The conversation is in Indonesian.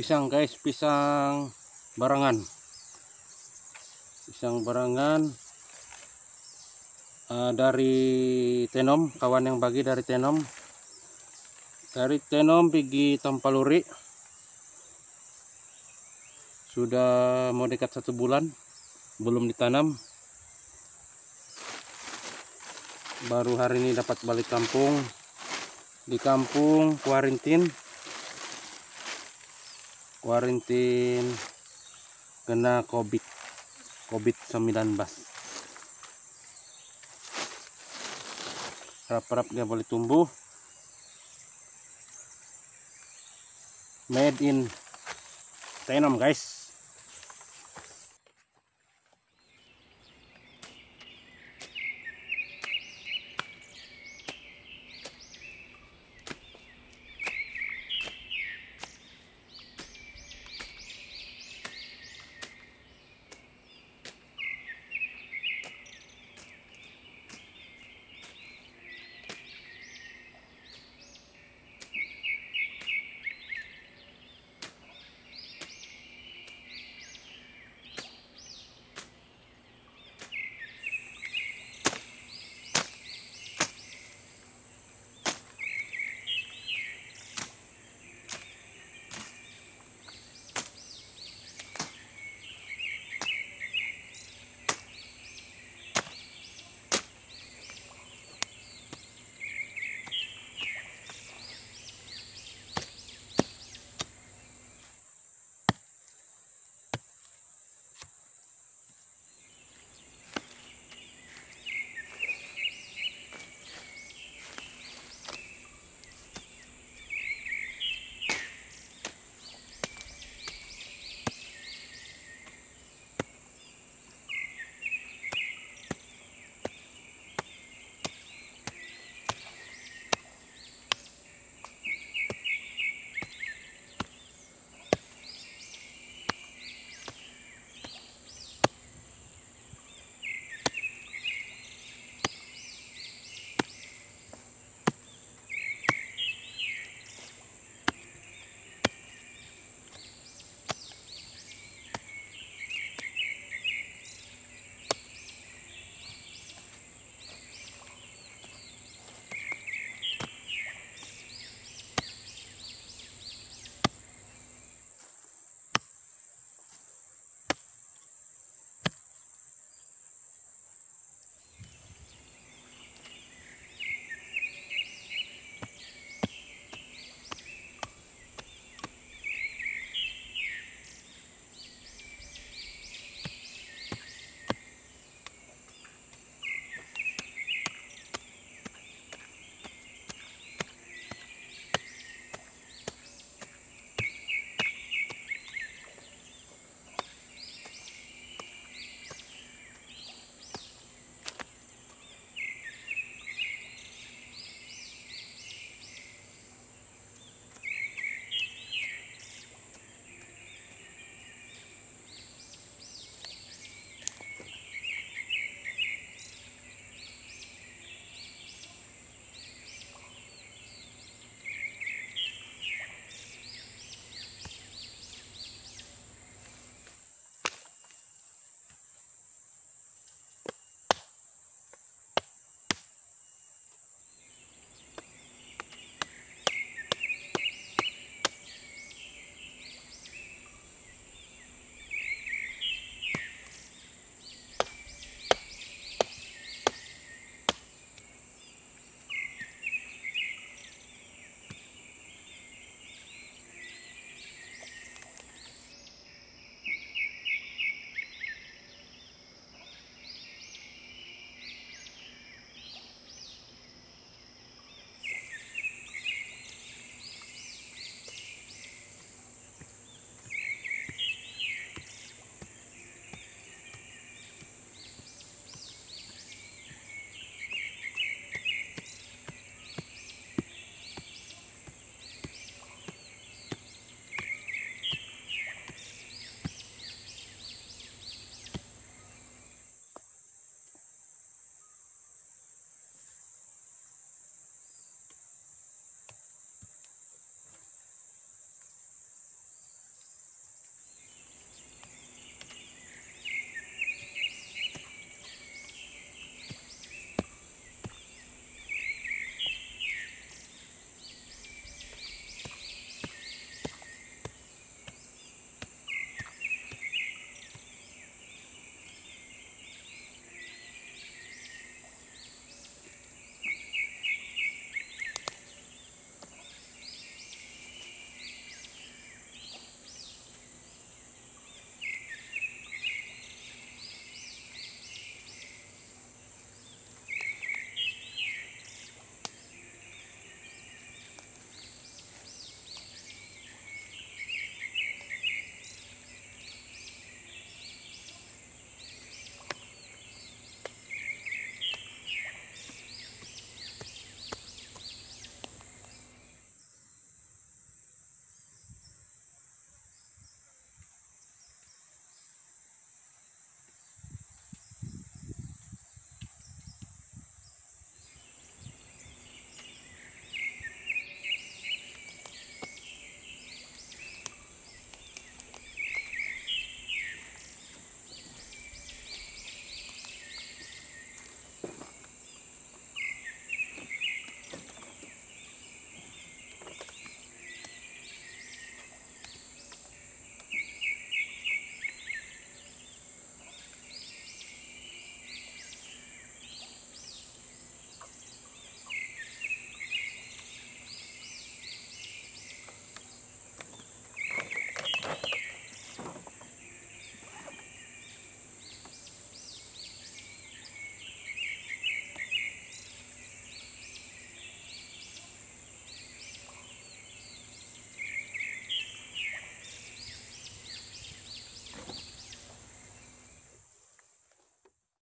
pisang guys pisang barangan pisang barangan uh, dari tenom kawan yang bagi dari tenom dari tenom pergi tampaluri sudah mau dekat satu bulan belum ditanam baru hari ini dapat balik kampung di kampung kuarantin quarantine kena covid covid 19 harap-harap dia boleh tumbuh made in Tenom guys